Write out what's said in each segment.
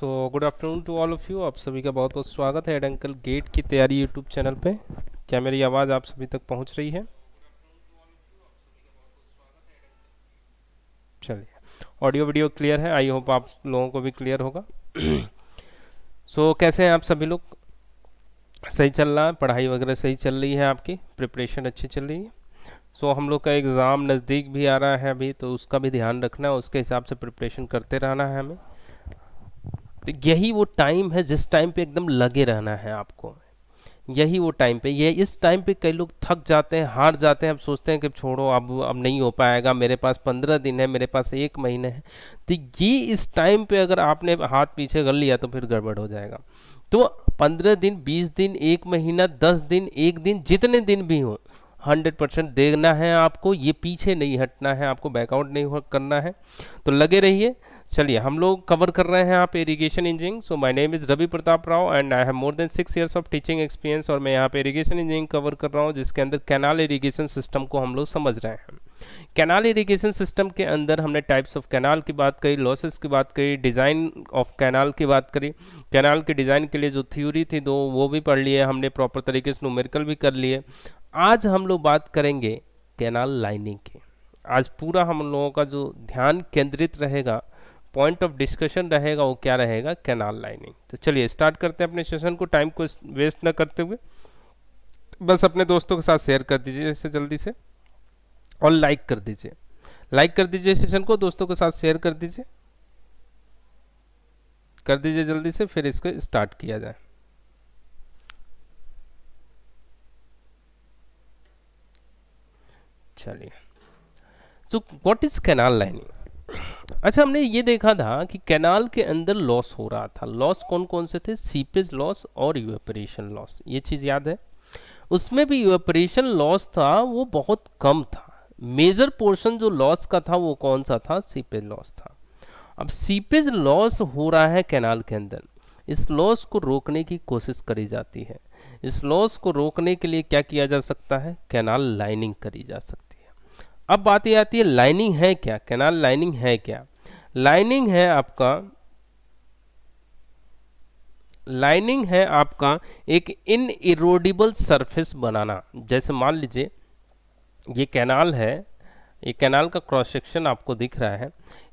so good afternoon to all of you आप सभी का बहुत बहुत स्वागत है एड अंकल गेट की तैयारी यूट्यूब चैनल पे क्या मेरी आवाज़ आप सभी तक पहुंच रही है चलिए ऑडियो वीडियो क्लियर है आई होप आप लोगों को भी क्लियर होगा सो so, कैसे हैं आप सभी लोग सही चल रहा है पढ़ाई वगैरह सही चल रही है आपकी प्रिपरेशन अच्छी चल रही है सो so, हम लोग का एग्ज़ाम नज़दीक भी आ रहा है अभी तो उसका भी ध्यान रखना है उसके हिसाब से प्रिपरेशन करते रहना है हमें तो यही वो टाइम है जिस टाइम पे एकदम लगे रहना है आपको यही वो टाइम पे ये इस टाइम पे कई लोग थक जाते हैं हार जाते हैं अब सोचते हैं कि छोड़ो अब अब नहीं हो पाएगा मेरे पास पंद्रह दिन है मेरे पास एक महीने है तो ये इस टाइम पे अगर आपने हाथ पीछे कर लिया तो फिर गड़बड़ हो जाएगा तो पंद्रह दिन बीस दिन एक महीना दस दिन एक दिन जितने दिन भी हों हंड्रेड परसेंट देखना है आपको ये पीछे नहीं हटना है आपको बैकआउट नहीं करना है तो लगे रहिए चलिए हम लोग कवर कर रहे हैं आप irrigation engineering so my name is Ravi Pratap Rao and I have more than six years of teaching experience और मैं यहाँ पे इरिगेशन इंजीनियरिंग कवर कर रहा हूँ जिसके अंदर कैनाल इरिगेशन सिस्टम को हम लोग समझ रहे हैं कैनाल इरिगेशन सिस्टम के अंदर हमने टाइप्स ऑफ कैनाल की बात करी लॉसेस की बात करी डिज़ाइन ऑफ कैनाल की बात करी कैनाल के डिज़ाइन के लिए जो थ्योरी थी दो वो भी पढ़ लिए हमने प्रॉपर तरीके से नोमेरिकल भी कर लिए आज हम लोग बात करेंगे कैनाल लाइनिंग की आज पूरा हम लोगों का जो ध्यान केंद्रित रहेगा पॉइंट ऑफ डिस्कशन रहेगा वो क्या रहेगा कैनाल लाइनिंग तो चलिए स्टार्ट करते हैं अपने सेशन को टाइम को वेस्ट ना करते हुए बस अपने दोस्तों के साथ शेयर कर दीजिए इसे जल्दी से और लाइक कर दीजिए लाइक कर दीजिए सेशन को दोस्तों के साथ शेयर कर दीजिए कर दीजिए जल्दी से फिर इसको स्टार्ट किया जाए चलिए so what is canal lining अच्छा हमने ये देखा था कि कैनाल के अंदर लॉस हो रहा था लॉस कौन कौन से थे सीपेज लॉस और यूपरेशन लॉस ये चीज़ याद है उसमें भी यूपरेशन लॉस था वो बहुत कम था मेजर पोर्शन जो लॉस का था वो कौन सा था सीपेज लॉस था अब सीपेज लॉस हो रहा है कैनाल के अंदर इस लॉस को रोकने की कोशिश करी जाती है इस लॉस को रोकने के लिए क्या किया जा सकता है कैनाल लाइनिंग करी जा सकती है अब बात यह आती है लाइनिंग है क्या कैनाल लाइनिंग है क्या लाइनिंग है आपका लाइनिंग है आपका एक इन इरोडिबल सरफेस बनाना जैसे मान लीजिए ये कैनाल है ये कैनाल का क्रॉस सेक्शन आपको दिख रहा है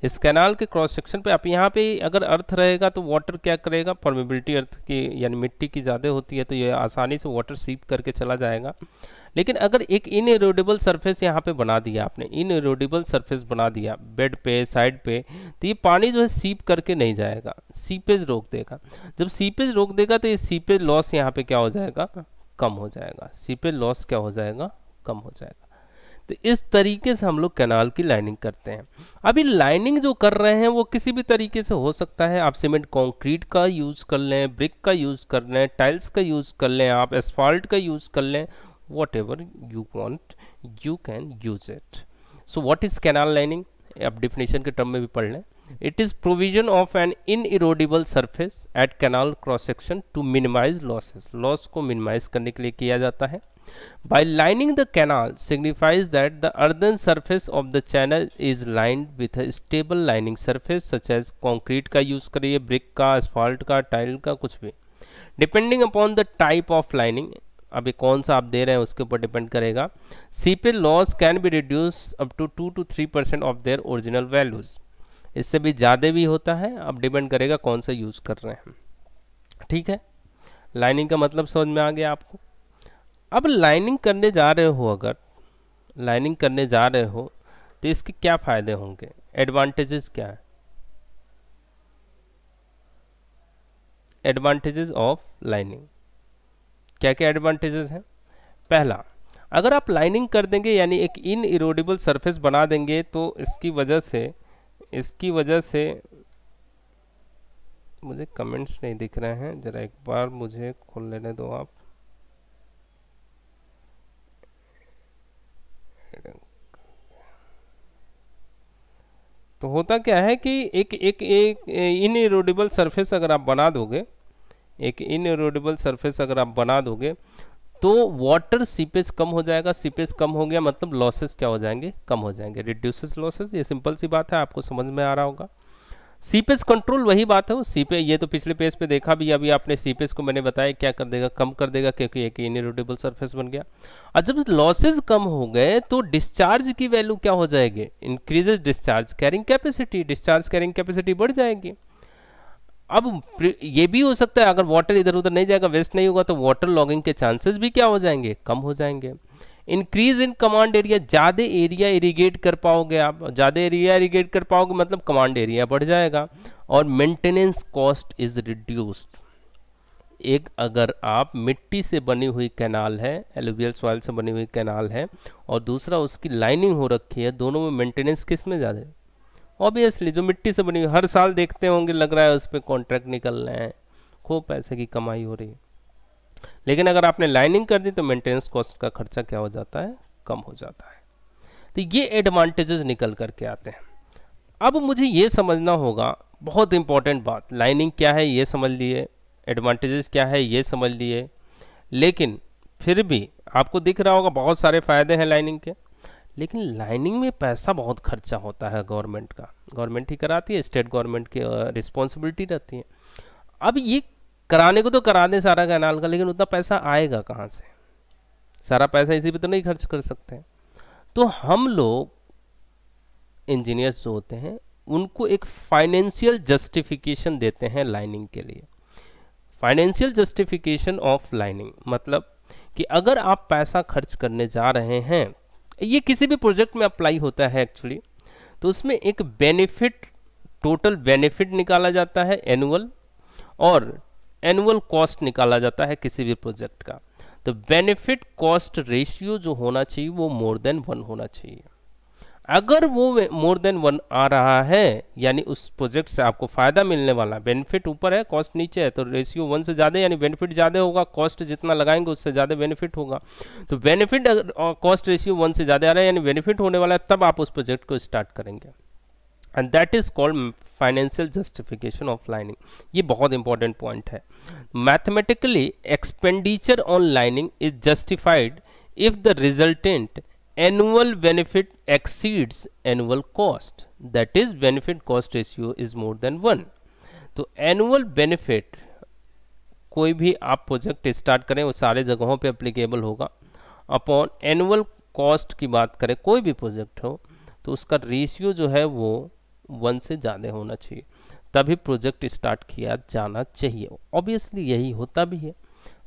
इस कैनाल के क्रॉस सेक्शन पे आप यहाँ पे अगर अर्थ रहेगा तो वाटर क्या करेगा फॉर्मेबिलिटी अर्थ की यानी मिट्टी की ज़्यादा होती है तो ये आसानी से वाटर सीप करके चला जाएगा लेकिन अगर एक इन इरोडेबल सर्फेस यहाँ पे बना दिया आपने इन इरोडेबल सर्फेस बना दिया बेड पे साइड पे तो ये पानी जो है सीप करके नहीं जाएगा सीपेज रोक देगा जब सीपेज रोक देगा तो ये सीपेज लॉस यहाँ पे क्या हो जाएगा कम हो जाएगा सीपेज लॉस क्या हो जाएगा कम हो जाएगा तो इस तरीके से हम लोग कैनाल की लाइनिंग करते हैं अभी लाइनिंग जो कर रहे हैं वो किसी भी तरीके से हो सकता है आप सीमेंट कंक्रीट का यूज़ कर लें ब्रिक का यूज़ कर लें टाइल्स का यूज़ कर लें आप एस्फाल्ट का यूज़ कर लें whatever you want you can use it so what is canal lining ab definition ke term mein bhi padh le it is provision of an inerodible surface at canal cross section to minimize losses loss ko minimize karne ke liye kiya jata hai by lining the canal signifies that the earthen surface of the channel is lined with a stable lining surface such as concrete ka use kariye brick ka asphalt ka tile ka kuch bhi depending upon the type of lining अभी कौन सा आप दे रहे हैं उसके ऊपर depend करेगा seepage loss can be reduce up to two to three percent of their original values इससे भी ज़्यादा भी होता है अब डिपेंड करेगा कौन सा यूज़ कर रहे हैं ठीक है लाइनिंग का मतलब समझ में आ गया आपको अब लाइनिंग करने जा रहे हो अगर लाइनिंग करने जा रहे हो तो इसके क्या फ़ायदे होंगे एडवांटेजेस क्या है एडवांटेजेस ऑफ लाइनिंग क्या क्या एडवांटेजेस हैं पहला अगर आप लाइनिंग कर देंगे यानी एक इन इरोडेबल सरफेस बना देंगे तो इसकी वजह से इसकी वजह से मुझे कमेंट्स नहीं दिख रहे हैं ज़रा एक बार मुझे खोल लेने दो आप तो होता क्या है कि एक एक एक इन इरोडेबल सरफेस अगर आप बना दोगे एक इनरोडेबल सरफेस अगर आप बना दोगे तो वाटर सीपेज कम हो जाएगा सीपेज कम हो गया मतलब लॉसेस क्या हो जाएंगे कम हो जाएंगे रिड्यूसेस लॉसेस ये सिंपल सी बात है आपको समझ में आ रहा होगा सीपेज कंट्रोल वही बात है वो सीपे ये तो पिछले पेज पे देखा भी अभी आपने सीपेज को मैंने बताया क्या कर देगा कम कर देगा क्योंकि एक इनरोडेबल सर्फेस बन गया और जब लॉसेज कम हो गए तो डिस्चार्ज की वैल्यू क्या हो जाएगी increases discharge carrying capacity discharge carrying capacity बढ़ जाएगी अब ये भी हो सकता है अगर वाटर इधर उधर नहीं जाएगा वेस्ट नहीं होगा तो वाटर लॉगिंग के चांसेस भी क्या हो जाएंगे कम हो जाएंगे इंक्रीज इन कमांड एरिया ज़्यादा एरिया इरीगेट कर पाओगे आप ज़्यादा एरिया इरीगेट कर पाओगे मतलब कमांड एरिया बढ़ जाएगा और मेंटेनेंस कॉस्ट इज रिड्यूस्ड एक अगर आप मिट्टी से बनी हुई कैनाल है एलुवियल सॉइल से बनी हुई कैनाल है और दूसरा उसकी लाइनिंग हो रखी है दोनों में मेंटेनेंस किस में ज़्यादा है ऑब्वियसली जो मिट्टी से बनी हुई हर साल देखते होंगे लग रहा है उस पर कॉन्ट्रैक्ट निकल रहे हैं खूब पैसे की कमाई हो रही है लेकिन अगर आपने लाइनिंग कर दी तो मेंटेनेंस कॉस्ट का खर्चा क्या हो जाता है कम हो जाता है तो ये एडवांटेजेस निकल करके आते हैं अब मुझे ये समझना होगा बहुत इंपॉर्टेंट बात लाइनिंग क्या है ये समझ लिए एडवांटेजेस क्या है ये समझ लिए लेकिन फिर भी आपको दिख रहा होगा बहुत सारे फ़ायदे हैं लाइनिंग के लेकिन लाइनिंग में पैसा बहुत खर्चा होता है गवर्नमेंट का गवर्नमेंट ही कराती है स्टेट गवर्नमेंट की रिस्पॉन्सिबिलिटी रहती है अब ये कराने को तो करा दें सारा कैनाल का लेकिन उतना पैसा आएगा कहाँ से सारा पैसा इसी पर तो नहीं खर्च कर सकते तो हम लोग इंजीनियर्स जो होते हैं उनको एक फाइनेंशियल जस्टिफिकेशन देते हैं लाइनिंग के लिए फाइनेंशियल जस्टिफिकेशन ऑफ लाइनिंग मतलब कि अगर आप पैसा खर्च करने जा रहे हैं ये किसी भी प्रोजेक्ट में अप्लाई होता है एक्चुअली तो उसमें एक बेनिफिट टोटल बेनिफिट निकाला जाता है एनुअल और एनुअल कॉस्ट निकाला जाता है किसी भी प्रोजेक्ट का तो बेनिफिट कॉस्ट रेशियो जो होना चाहिए वो मोर देन वन होना चाहिए अगर वो मोर देन वन आ रहा है यानी उस प्रोजेक्ट से आपको फ़ायदा मिलने वाला बेनिफिट ऊपर है कॉस्ट नीचे है तो रेशियो वन से ज़्यादा यानी बेनिफिट ज़्यादा होगा कॉस्ट जितना लगाएंगे उससे ज़्यादा बेनिफिट होगा तो बेनिफिट कॉस्ट रेशियो वन से ज़्यादा आ रहा है यानी बेनिफिट होने वाला है तब आप उस प्रोजेक्ट को स्टार्ट करेंगे and that is called financial justification of lining ये बहुत इंपॉर्टेंट पॉइंट है mathematically expenditure on lining is justified if the resultant annual benefit exceeds annual cost that is benefit cost ratio is more than one तो annual benefit कोई भी आप project start करें वो सारे जगहों पे अप्लीकेबल होगा अपॉन एनुअल कॉस्ट की बात करें कोई भी प्रोजेक्ट हो तो उसका रेशियो जो है वो वन से ज़्यादा होना चाहिए तभी प्रोजेक्ट स्टार्ट किया जाना चाहिए ऑब्वियसली यही होता भी है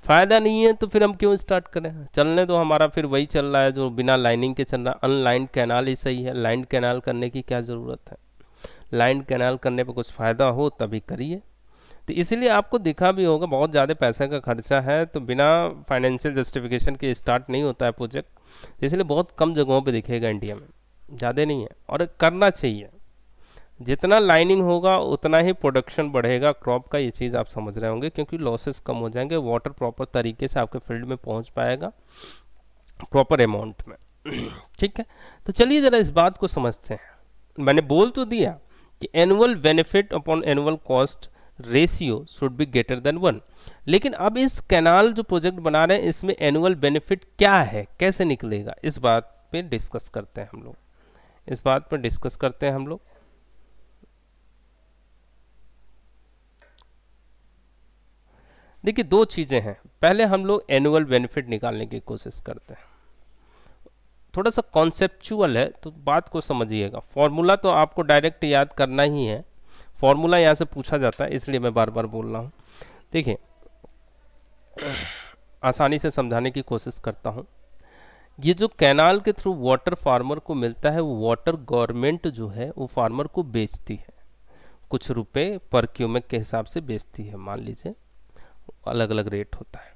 फ़ायदा नहीं है तो फिर हम क्यों स्टार्ट करें चलने तो हमारा फिर वही चल रहा है जो बिना लाइनिंग के चल रहा है अनलाइन कैनाल ही सही है लाइंड कैनाल करने की क्या ज़रूरत है लाइंड कैनाल करने पर कुछ फ़ायदा हो तभी करिए तो इसलिए आपको दिखा भी होगा बहुत ज़्यादा पैसे का खर्चा है तो बिना फाइनेंशियल जस्टिफिकेशन के स्टार्ट नहीं होता है प्रोजेक्ट इसलिए बहुत कम जगहों पर दिखेगा इंडिया में ज़्यादा नहीं है और करना चाहिए जितना लाइनिंग होगा उतना ही प्रोडक्शन बढ़ेगा क्रॉप का ये चीज़ आप समझ रहे होंगे क्योंकि लॉसेस कम हो जाएंगे वाटर प्रॉपर तरीके से आपके फील्ड में पहुंच पाएगा प्रॉपर अमाउंट में ठीक है तो चलिए ज़रा इस बात को समझते हैं मैंने बोल तो दिया कि annual benefit upon annual cost ratio should be greater than one लेकिन अब इस कैनाल जो प्रोजेक्ट बना रहे हैं इसमें एनुअल बेनिफिट क्या है कैसे निकलेगा इस बात पर डिस्कस करते हैं हम लोग इस बात पर डिस्कस करते हैं हम लोग देखिए दो चीज़ें हैं पहले हम लोग एनुअल बेनिफिट निकालने की कोशिश करते हैं थोड़ा सा कॉन्सेप्चुअल है तो बात को समझिएगा फॉर्मूला तो आपको डायरेक्ट याद करना ही है फॉर्मूला यहाँ से पूछा जाता है इसलिए मैं बार बार बोल रहा हूँ देखिए आसानी से समझाने की कोशिश करता हूँ ये जो कैनाल के थ्रू वाटर फार्मर को मिलता है वो वाटर गवर्नमेंट जो है वो फार्मर को बेचती है कुछ रुपए पर क्यूमेक के हिसाब से बेचती है मान लीजिए अलग अलग रेट होता है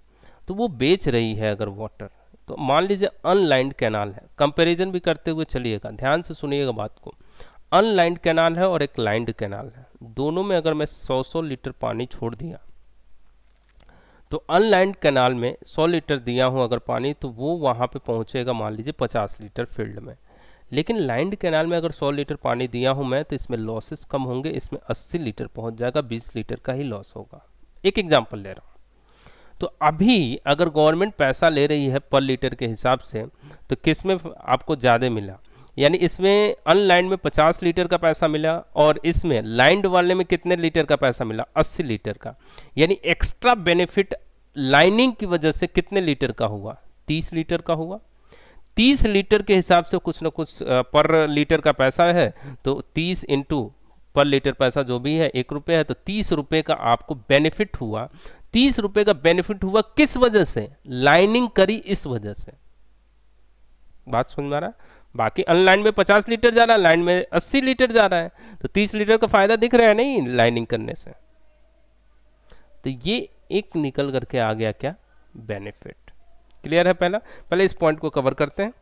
तो वो बेच रही है अगर वाटर तो मान लीजिए अनलाइंड कैनाल है कंपैरिजन भी करते हुए चलिएगा ध्यान से सुनिएगा बात को अनलाइंड कैनाल है और एक लाइंड कैनाल है दोनों में अगर मैं 100-100 लीटर पानी छोड़ दिया तो अनलाइंड कैनाल में 100 लीटर दिया हूँ अगर पानी तो वो वहाँ पे पहुँचेगा मान लीजिए 50 लीटर फील्ड में लेकिन लाइंड कैनाल में अगर 100 लीटर पानी दिया हूँ मैं तो इसमें लॉसेस कम होंगे इसमें 80 लीटर पहुँच जाएगा 20 लीटर का ही लॉस होगा एक एग्जाम्पल ले रहा हूँ तो अभी अगर गवर्नमेंट पैसा ले रही है पर लीटर के हिसाब से तो किस में आपको ज़्यादा मिला यानी इसमें अनलाइंड में 50 लीटर का पैसा मिला और इसमें लाइंड वाले में कितने लीटर का पैसा मिला 80 लीटर का यानी एक्स्ट्रा बेनिफिट लाइनिंग की वजह से कितने लीटर का हुआ 30 लीटर का हुआ 30 लीटर के हिसाब से कुछ ना कुछ पर लीटर का पैसा है तो 30 इंटू पर लीटर पैसा जो भी है एक रुपये है तो तीस रुपये का आपको बेनिफिट हुआ तीस रुपये का बेनिफिट हुआ किस वजह से लाइनिंग करी इस वजह से बात समझ में आ रहा है बाकी अनलाइन में पचास लीटर जा रहा है लाइन में अस्सी लीटर जा रहा है तो तीस लीटर का फायदा दिख रहा है नहीं लाइनिंग करने से तो ये एक निकल करके आ गया क्या बेनिफिट क्लियर है पहला पहले इस पॉइंट को कवर करते हैं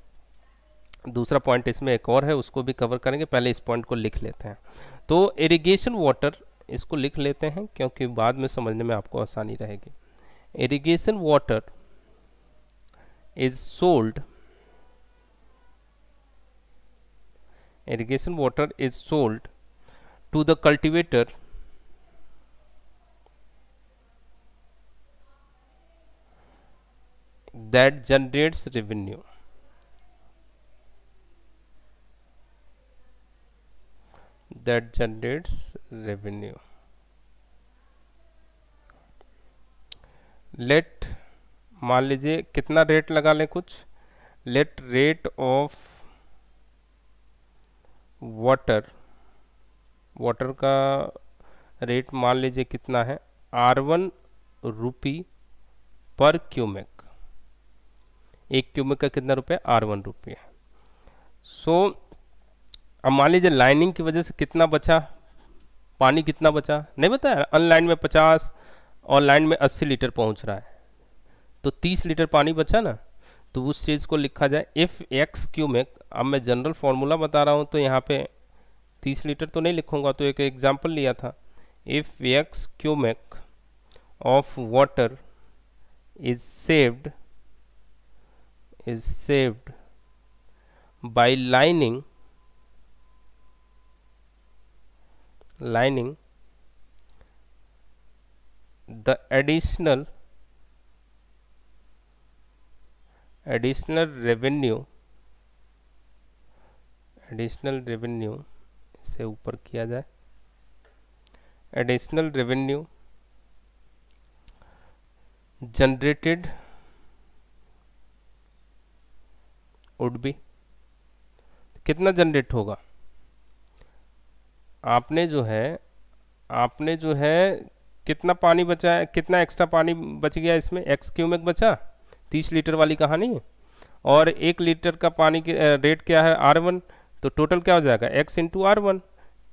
दूसरा पॉइंट इसमें एक और है उसको भी कवर करेंगे पहले इस पॉइंट को लिख लेते हैं तो इरिगेशन वाटर इसको लिख लेते हैं क्योंकि बाद में समझने में आपको आसानी रहेगी irrigation water is sold irrigation water is sold to the cultivator that generates revenue that generates revenue let मान लीजिए कितना रेट लगा लें कुछ let rate of water water का रेट मान लीजिए कितना है आर वन रुपी पर क्यूमेक एक क्यूमेक का कितना रुपये आर वन रुपये सो so, अब मान लीजिए लाइनिंग की वजह से कितना बचा पानी कितना बचा नहीं बताया अनलाइन में पचास और लाइन में अस्सी लीटर पहुंच रहा है तो तीस लीटर पानी बचा ना तो उस चीज़ को लिखा जाए एफ एक्स क्यू में अब मैं जनरल फार्मूला बता रहा हूँ तो यहाँ पे तीस लीटर तो नहीं लिखूँगा तो एक एग्जाम्पल लिया था if X cumec of water is saved is saved by lining lining the additional additional revenue additional revenue से ऊपर किया जाए additional revenue generated would be कितना जनरेट होगा आपने जो है आपने जो है कितना पानी बचा है कितना एक्स्ट्रा पानी बच गया इसमें एक्स क्यूमेक बचा तीस लीटर वाली कहानी और एक लीटर का पानी की रेट क्या है आर वन तो टोटल क्या हो जाएगा एक्स इंटू आर वन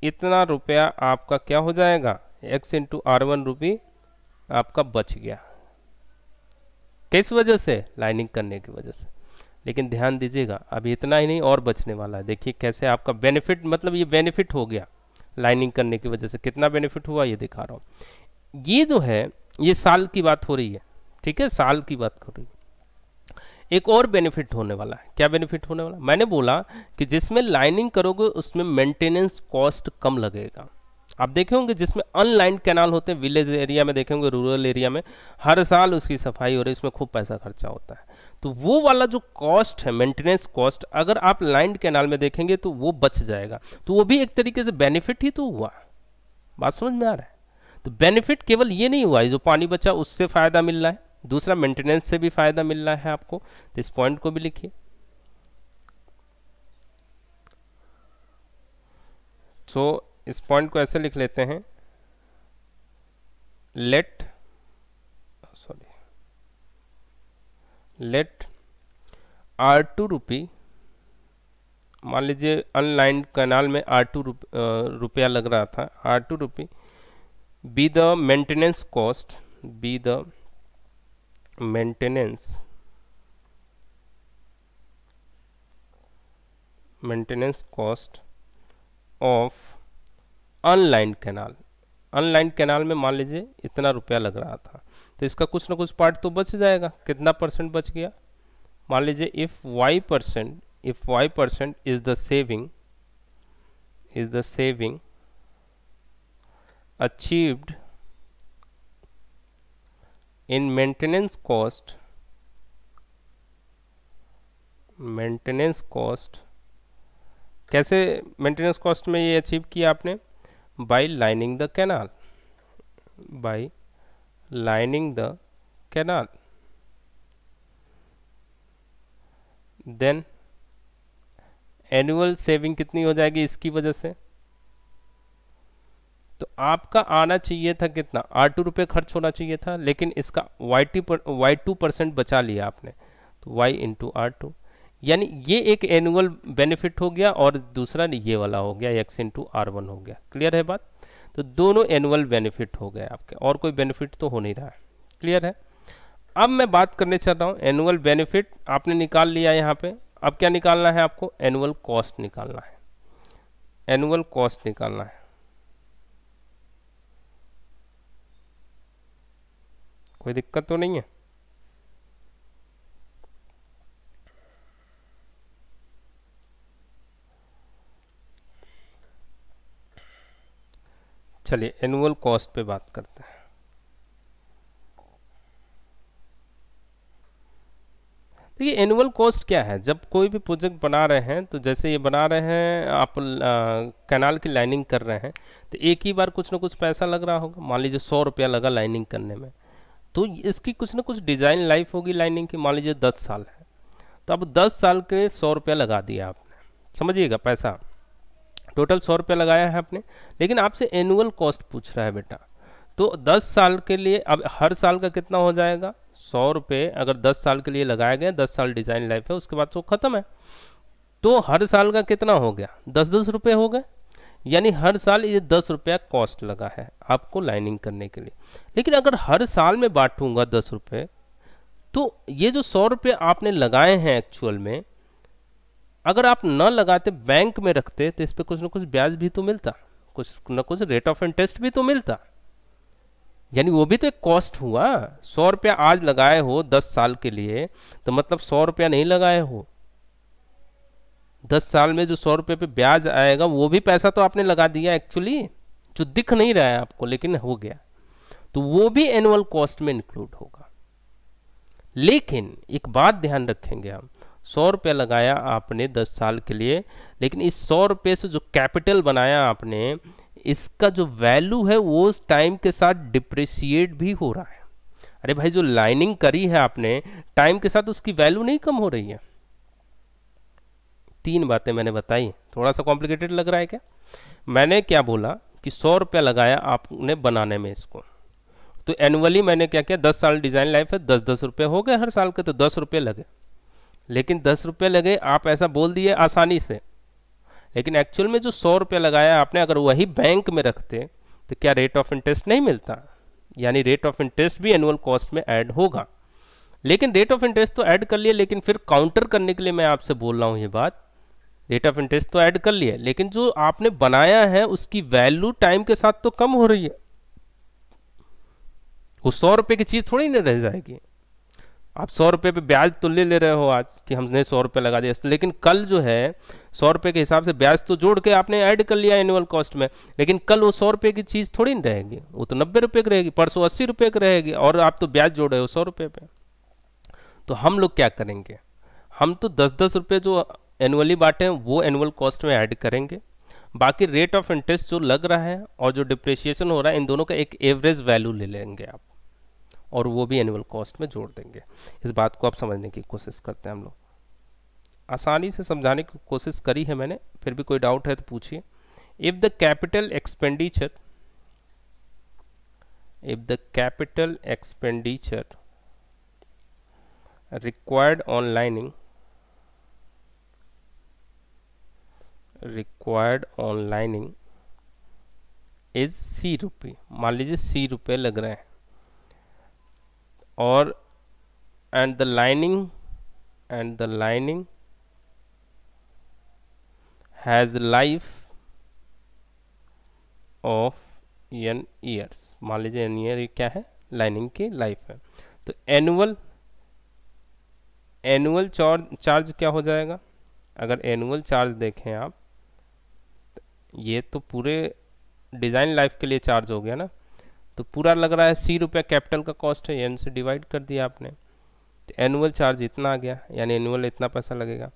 इतना रुपया आपका क्या हो जाएगा X into R one rupee आपका बच गया किस वजह से लाइनिंग करने की वजह से लेकिन ध्यान दीजिएगा अब इतना ही नहीं और बचने वाला है देखिए कैसे आपका बेनिफिट मतलब ये बेनिफिट हो गया लाइनिंग करने की वजह से कितना बेनिफिट हुआ ये दिखा रहा हूँ ये जो है ये साल की बात हो रही है ठीक है साल की बात कर रही है एक और बेनिफिट होने वाला है क्या बेनिफिट होने वाला मैंने बोला कि जिसमें लाइनिंग करोगे उसमें मेंटेनेंस कॉस्ट कम लगेगा आप देखे होंगे जिसमें अनलाइन कैनाल होते हैं विलेज एरिया में देखेंगे रूरल एरिया में हर साल उसकी सफाई हो रही है उसमें खूब पैसा खर्चा होता है तो वो वाला जो कॉस्ट है मेंटेनेंस कॉस्ट अगर आप लाइन कैनाल में देखेंगे तो वो बच जाएगा तो वो भी एक तरीके से बेनिफिट ही तो हुआ बात समझ में आ रहा है तो बेनिफिट केवल ये नहीं हुआ है जो पानी बचा उससे फ़ायदा मिल रहा है दूसरा मेंटेनेंस से भी फ़ायदा मिल रहा है आपको तो इस पॉइंट को भी लिखिए तो इस पॉइंट को ऐसे लिख लेते हैं let let R two rupee मान लीजिए अनलाइन कैनाल में आर टू रुप रुपया लग रहा था R two rupee be the maintenance cost be the maintenance maintenance cost of unlined canal unlined canal में मान लीजिए इतना रुपया लग रहा था तो इसका कुछ ना कुछ पार्ट तो बच जाएगा कितना परसेंट बच गया मान लीजिए if Y percent if Y percent is the saving is the saving achieved in maintenance cost maintenance cost कैसे मेंटेनेंस कॉस्ट में ये अचीव किया आपने by lining the canal by lining the canal then annual saving कितनी हो जाएगी इसकी वजह से तो आपका आना चाहिए था कितना आठ टू रुपये खर्च होना चाहिए था लेकिन इसका वाई टी पर वाई टू परसेंट बचा लिया आपने तो वाई इंटू आर टू यानी ये एक एनुअल बेनिफिट हो गया और दूसरा ये वाला हो गया एक्स इंटू आर वन हो गया क्लियर है बात तो दोनों एनुअल बेनिफिट हो गए आपके और कोई बेनिफिट तो हो नहीं रहा है क्लियर है अब मैं बात करने चल रहा हूँ एनुअल बेनिफिट आपने निकाल लिया यहाँ पे अब क्या निकालना है आपको एनुअल कॉस्ट निकालना है एनुअल कॉस्ट निकालना है कोई दिक्कत तो नहीं है चलिए एनुअल कॉस्ट पे बात करते हैं देखिए एनुअल कॉस्ट क्या है जब कोई भी प्रोजेक्ट बना रहे हैं तो जैसे ये बना रहे हैं आप कैनाल की लाइनिंग कर रहे हैं तो एक ही बार कुछ ना कुछ पैसा लग रहा होगा मान लीजिए सौ रुपया लगा लाइनिंग करने में तो इसकी कुछ ना कुछ डिज़ाइन लाइफ होगी लाइनिंग की मान लीजिए दस साल है तो अब दस साल के सौ रुपया लगा दिया आपने समझिएगा पैसा टोटल सौ रुपया लगाया है आपने लेकिन आपसे एनुअल कॉस्ट पूछ रहा है बेटा तो दस साल के लिए अब हर साल का कितना हो जाएगा सौ रुपये अगर दस साल के लिए लगाया गया दस साल डिज़ाइन लाइफ है उसके बाद वो तो ख़त्म है तो हर साल का कितना हो गया दस दस रुपये हो गए यानी हर साल ये दस रुपया कॉस्ट लगा है आपको लाइनिंग करने के लिए लेकिन अगर हर साल में बांटूंगा दस रुपये तो ये जो सौ रुपये आपने लगाए हैं एक्चुअल में अगर आप न लगाते बैंक में रखते तो इस पर कुछ ना कुछ ब्याज भी तो मिलता कुछ ना कुछ रेट ऑफ इंटरेस्ट भी तो मिलता यानी वो भी तो एक कॉस्ट हुआ सौ रुपया आज लगाए हो दस साल के लिए तो मतलब सौ रुपया नहीं लगाए हो दस साल में जो सौ रुपये पे ब्याज आएगा वो भी पैसा तो आपने लगा दिया एक्चुअली जो दिख नहीं रहा है आपको लेकिन हो गया तो वो भी एनुअल कॉस्ट में इंक्लूड होगा लेकिन एक बात ध्यान रखेंगे हम सौ रुपया लगाया आपने दस साल के लिए लेकिन इस सौ रुपये से जो कैपिटल बनाया आपने इसका जो वैल्यू है वो उस टाइम के साथ डिप्रिसिएट भी हो रहा है अरे भाई जो लाइनिंग करी है आपने टाइम के साथ उसकी वैल्यू नहीं कम हो रही है तीन बातें मैंने बताई थोड़ा सा कॉम्प्लिकेटेड लग रहा है क्या मैंने क्या बोला कि सौ रुपया लगाया आपने बनाने में इसको तो एनुअली मैंने क्या किया दस साल डिज़ाइन लाइफ है दस दस रुपये हो गए हर साल के तो दस रुपये लगे लेकिन दस रुपये लगे आप ऐसा बोल दिए आसानी से लेकिन एक्चुअल में जो सौ रुपये लगाया आपने अगर वही बैंक में रखते तो क्या रेट ऑफ इंटरेस्ट नहीं मिलता यानी रेट ऑफ इंटरेस्ट भी एनुअल कॉस्ट में ऐड होगा लेकिन रेट ऑफ इंटरेस्ट तो ऐड कर लिए लेकिन फिर काउंटर करने के लिए मैं आपसे बोल रहा हूँ ये बात रेट ऑफ इंटरेस्ट तो ऐड कर लिए लेकिन जो आपने बनाया है उसकी वैल्यू टाइम के साथ तो कम हो रही है वो सौ रुपये की चीज़ थोड़ी ना रह जाएगी आप सौ रुपये पे ब्याज तो ले ले रहे हो आज कि हमने सौ रुपये लगा दिया लेकिन कल जो है सौ रुपये के हिसाब से ब्याज तो जोड़ के आपने ऐड कर लिया एनुअल कॉस्ट में लेकिन कल वो सौ रुपये की चीज़ थोड़ी नहीं रहेगी वो तो नब्बे रुपये की रहेगी परसों अस्सी रुपये की रहेगी और आप तो ब्याज जोड़ रहे हो सौ रुपये पे तो हम लोग क्या करेंगे हम तो दस दस रुपये जो एनुअली बांटे हैं वो एनुअल कॉस्ट में ऐड करेंगे बाकी रेट ऑफ इंटरेस्ट जो लग रहा है और जो डिप्रिसिएशन हो रहा है इन दोनों का एक एवरेज वैल्यू ले लेंगे आप और वो भी एनुअल कॉस्ट में जोड़ देंगे इस बात को आप समझने की कोशिश करते हैं हम लोग आसानी से समझाने की कोशिश करी है मैंने फिर भी कोई डाउट है तो पूछिए if the capital expenditure if the capital expenditure required on lining required required on lining is c मान लीजिए सी रुपये लग रहे हैं और and the lining and the lining has life of N years मान लीजिए एन ईयर क्या है लाइनिंग की लाइफ है तो एनुअल एनुअल चार्ज चार्ज क्या हो जाएगा अगर एनुअल चार्ज देखें आप ये तो पूरे डिज़ाइन लाइफ के लिए चार्ज हो गया ना तो पूरा लग रहा है सी रुपया कैपिटल का कॉस्ट है एन से डिवाइड कर दिया आपने तो एनुअल चार्ज इतना आ गया यानी एनुअल इतना पैसा लगेगा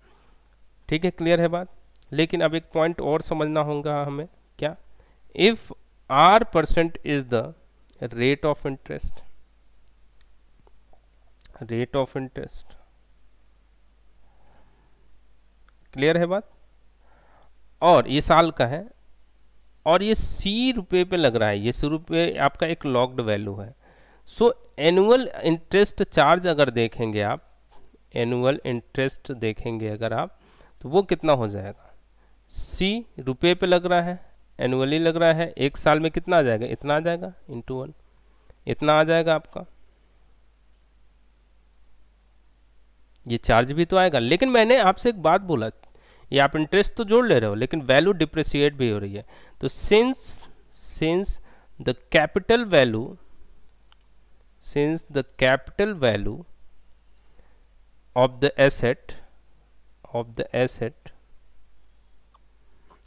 ठीक है क्लियर है बात लेकिन अब एक पॉइंट और समझना होगा हमें क्या if R percent is the rate of interest rate of interest clear है बात और ये साल का है और ये सी रुपये पे लग रहा है ये सी रुपये आपका एक लॉक्ड वैल्यू है सो एनुअल इंटरेस्ट चार्ज अगर देखेंगे आप एनुअल इंटरेस्ट देखेंगे अगर आप तो वो कितना हो जाएगा सी रुपये पे लग रहा है एनुअली लग रहा है एक साल में कितना आ जाएगा इतना आ जाएगा इन टू वन इतना आ जाएगा आपका ये चार्ज भी तो आएगा लेकिन मैंने आपसे एक बात बोला ये आप इंटरेस्ट तो जोड़ ले रहे हो लेकिन वैल्यू डिप्रिसिएट भी हो रही है तो since since the capital value since the capital value of the asset of the asset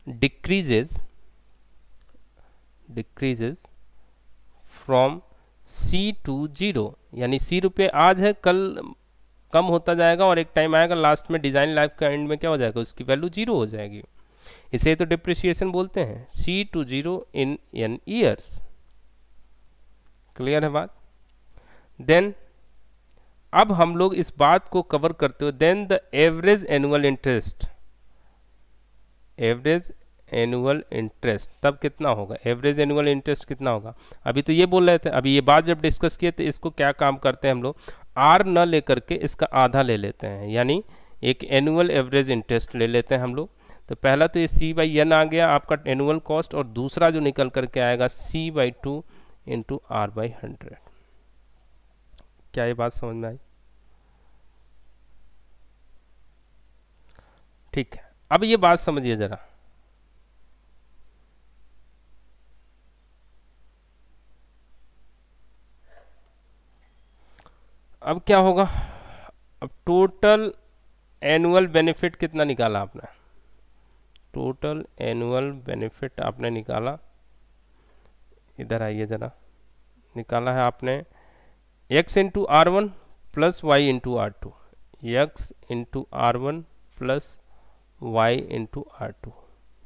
decreases decreases from C to zero यानी सी रुपये आज है कल कम होता जाएगा और एक टाइम आएगा लास्ट में डिज़ाइन लाइफ का एंड में क्या हो जाएगा उसकी वैल्यू जीरो हो जाएगी इसे तो डिप्रिसिएशन बोलते हैं C to zero in n years clear है बात देन अब हम लोग इस बात को कवर करते हो then the average annual interest average annual interest तब कितना होगा एवरेज एनुअल इंटरेस्ट कितना होगा अभी तो ये बोल रहे थे अभी ये बात जब डिस्कस किए तो इसको क्या काम करते हैं हम लोग आर न लेकर के इसका आधा ले लेते हैं यानी एक एनुअल एवरेज इंटरेस्ट ले लेते हैं हम लोग तो पहला तो ये सी बाई एन आ गया आपका एनुअल कॉस्ट और दूसरा जो निकल करके आएगा C by two into R by hundred क्या ये बात समझ में आई ठीक है अब ये बात समझिए ज़रा अब क्या होगा अब टोटल एनुअल बेनिफिट कितना निकाला आपने टोटल एनुअल बेनिफिट आपने निकाला इधर आइए ज़रा निकाला है आपने x into R one plus Y into R two X into R one plus Y into R two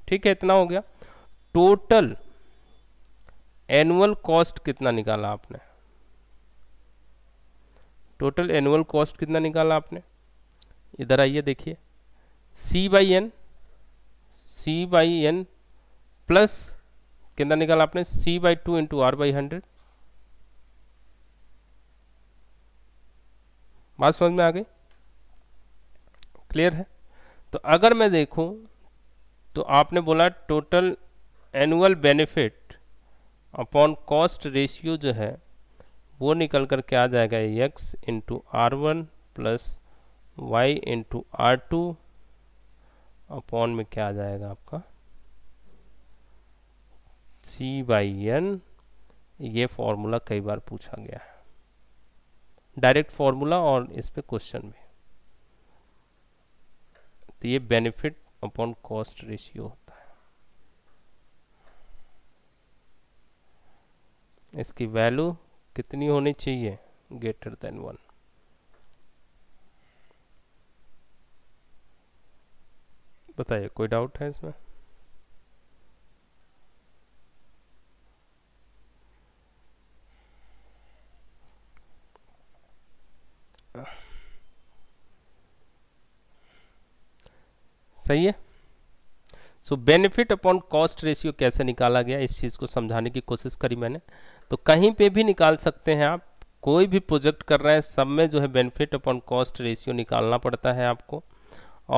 ठीक है इतना हो गया टोटल एनुअल कॉस्ट कितना निकाला आपने टोटल एनुअल कॉस्ट कितना निकाला आपने इधर आइए देखिए C by n C by n plus कितना निकाला आपने C by two into R by hundred बात समझ में आ गई क्लियर है तो अगर मैं देखूं तो आपने बोला total annual benefit upon cost ratio जो है वो निकल कर के आ जाएगा X into R one plus Y into R two upon में क्या आ जाएगा आपका सी बाई एन ये फॉर्मूला कई बार पूछा गया है डायरेक्ट फॉर्मूला और इस पर क्वेश्चन भी तो ये बेनिफिट अपॉन कॉस्ट रेशियो होता है इसकी वैल्यू कितनी होनी चाहिए ग्रेटर देन वन बताइए कोई डाउट है इसमें सही है so benefit upon cost ratio कैसे निकाला गया इस चीज़ को समझाने की कोशिश करी मैंने तो कहीं पे भी निकाल सकते हैं आप कोई भी प्रोजेक्ट कर रहे हैं सब में जो है बेनिफिट अपॉन कॉस्ट रेशियो निकालना पड़ता है आपको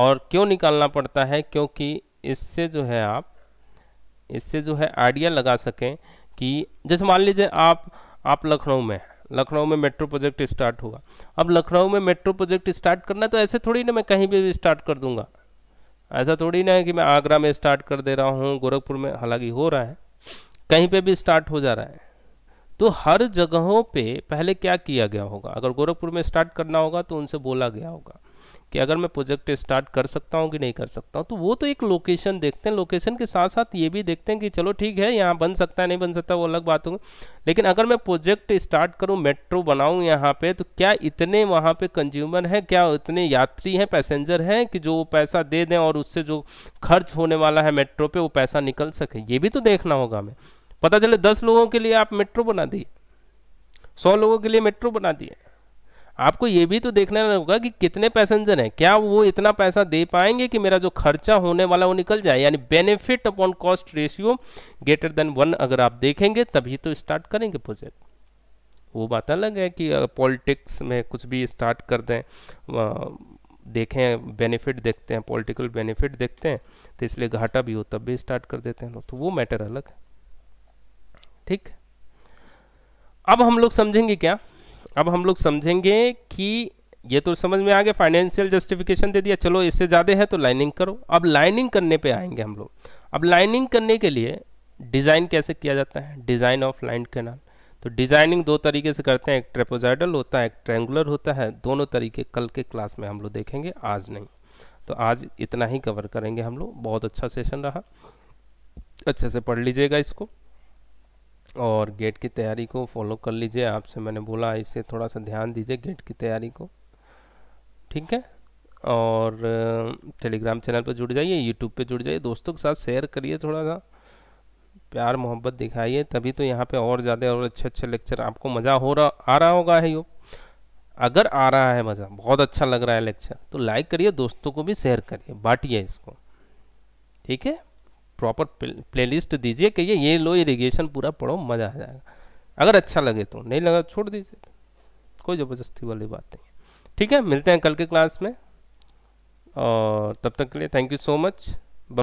और क्यों निकालना पड़ता है क्योंकि इससे जो है आप इससे जो है आइडिया लगा सकें कि जैसे मान लीजिए आप आप लखनऊ में लखनऊ में मेट्रो प्रोजेक्ट स्टार्ट होगा अब लखनऊ में मेट्रो प्रोजेक्ट स्टार्ट करना है तो ऐसे थोड़ी ना मैं कहीं भी स्टार्ट कर दूंगा ऐसा थोड़ी ना है कि मैं आगरा में स्टार्ट कर दे रहा हूँ गोरखपुर में हालांकि हो रहा है कहीं पे भी स्टार्ट हो जा रहा है तो हर जगहों पे पहले क्या किया गया होगा अगर गोरखपुर में स्टार्ट करना होगा तो उनसे बोला गया होगा कि अगर मैं प्रोजेक्ट स्टार्ट कर सकता हूँ कि नहीं कर सकता हूँ तो वो तो एक लोकेशन देखते हैं लोकेशन के साथ साथ ये भी देखते हैं कि चलो ठीक है यहाँ बन सकता है नहीं बन सकता वो अलग बात होगी लेकिन अगर मैं प्रोजेक्ट स्टार्ट करूँ मेट्रो बनाऊँ यहाँ पे तो क्या इतने वहाँ पे कंज्यूमर हैं क्या इतने यात्री हैं पैसेंजर हैं कि जो पैसा दे दें और उससे जो खर्च होने वाला है मेट्रो पर वो पैसा निकल सके ये भी तो देखना होगा हमें पता चले दस लोगों के लिए आप मेट्रो बना दिए सौ लोगों के लिए मेट्रो बना दिए आपको ये भी तो देखना होगा कि कितने पैसेंजर हैं क्या वो इतना पैसा दे पाएंगे कि मेरा जो खर्चा होने वाला वो निकल जाए यानी benefit upon cost ratio greater than one अगर आप देखेंगे तभी तो स्टार्ट करेंगे प्रोजेक्ट वो बात अलग है कि पॉलिटिक्स में कुछ भी स्टार्ट कर दें देखें बेनिफिट देखते हैं पॉलिटिकल बेनिफिट देखते हैं तो इसलिए घाटा भी हो तब भी स्टार्ट कर देते हैं लोग तो वो मैटर अलग है ठीक अब हम लोग समझेंगे क्या अब हम लोग समझेंगे कि ये तो समझ में आ गया फाइनेंशियल जस्टिफिकेशन दे दिया चलो इससे ज़्यादा है तो लाइनिंग करो अब लाइनिंग करने पे आएंगे हम लोग अब लाइनिंग करने के लिए डिज़ाइन कैसे किया जाता है डिज़ाइन ऑफ लाइन कैनाल तो डिज़ाइनिंग दो तरीके से करते हैं एक ट्रेपोजाइडल होता है एक ट्रेंगुलर होता है दोनों तरीके कल के क्लास में हम लोग देखेंगे आज नहीं तो आज इतना ही कवर करेंगे हम लोग बहुत अच्छा सेशन रहा अच्छे से पढ़ लीजिएगा इसको और गेट की तैयारी को फॉलो कर लीजिए आपसे मैंने बोला इससे थोड़ा सा ध्यान दीजिए गेट की तैयारी को ठीक है और टेलीग्राम चैनल पर जुड़ जाइए यूट्यूब पे जुड़ जाइए दोस्तों के साथ शेयर करिए थोड़ा सा प्यार मोहब्बत दिखाइए तभी तो यहाँ पे और ज़्यादा और अच्छे अच्छे लेक्चर आपको मज़ा हो रहा आ रहा होगा है यो अगर आ रहा है मज़ा बहुत अच्छा लग रहा है लेक्चर तो लाइक करिए दोस्तों को भी शेयर करिए बांटिए इसको ठीक है प्रॉपर प्लेलिस्ट दीजिए कि ये ये लो इरीगेशन पूरा पढ़ो मज़ा आ जाएगा अगर अच्छा लगे तो नहीं लगा तो छोड़ दीजिए कोई ज़बरदस्ती वाली बात नहीं ठीक है मिलते हैं कल के क्लास में और तब तक के लिए थैंक यू सो मच